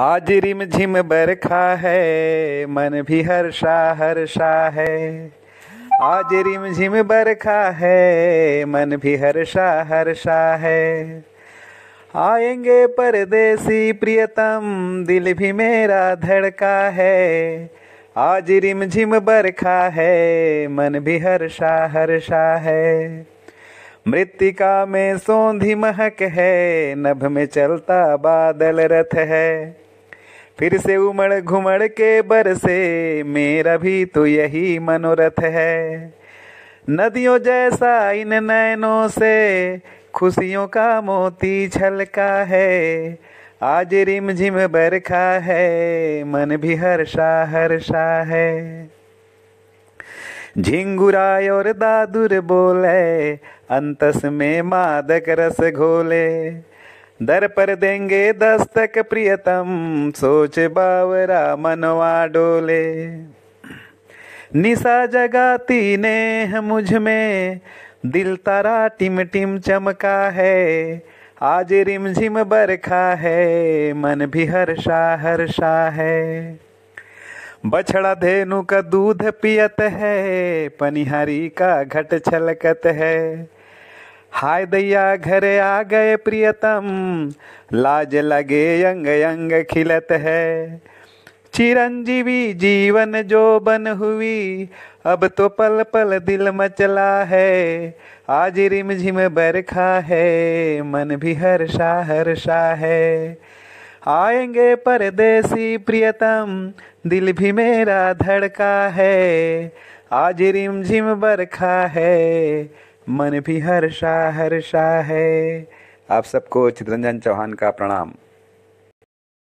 आज रिम झिम बरखा है मन भी हर्षा हर्षा है आज रिम झिम बरखा है मन भी हर्षा हर्षा है आएंगे परदेसी प्रियतम दिल भी मेरा धड़का है आज रिम झिम बरखा है मन भी हर्षा हर्षा है मृतिका में सोंधी महक है नभ में चलता बादल रथ है फिर से उमड़ घुमड़ के बरसे मेरा भी तो यही मनोरथ है नदियों जैसा इन नैनों से खुशियों का मोती छलका है आज रिमझिम बरखा है मन भी हर्षा हर्षा है झिंगुराय और दादुर बोले अंतस में मादक रस घोले दर पर देंगे दस्तक प्रियतम सोच बावरा मनवा डोले निशा जगाती नेह मुझ में दिल तारा टिम टिम चमका है आज रिमझिम बरखा है मन भी हर्षा हर्षा है बछड़ा धेनु का दूध पियत है पनिहारी का घट छलकत है हाय दैया घरे आ गए प्रियतम लाज लगे अंग अंग खिलत है चिरंजीवी जीवन जो बन हुई अब तो पल पल दिल मचला है आज रिमझिम बरखा है मन भी हर्षा हर्षा है आएंगे परदेसी प्रियतम दिल भी मेरा धड़का है आज रिम झिम बरखा है मन भी हर्षा हर्षा है आप सबको चित्रंजन चौहान का प्रणाम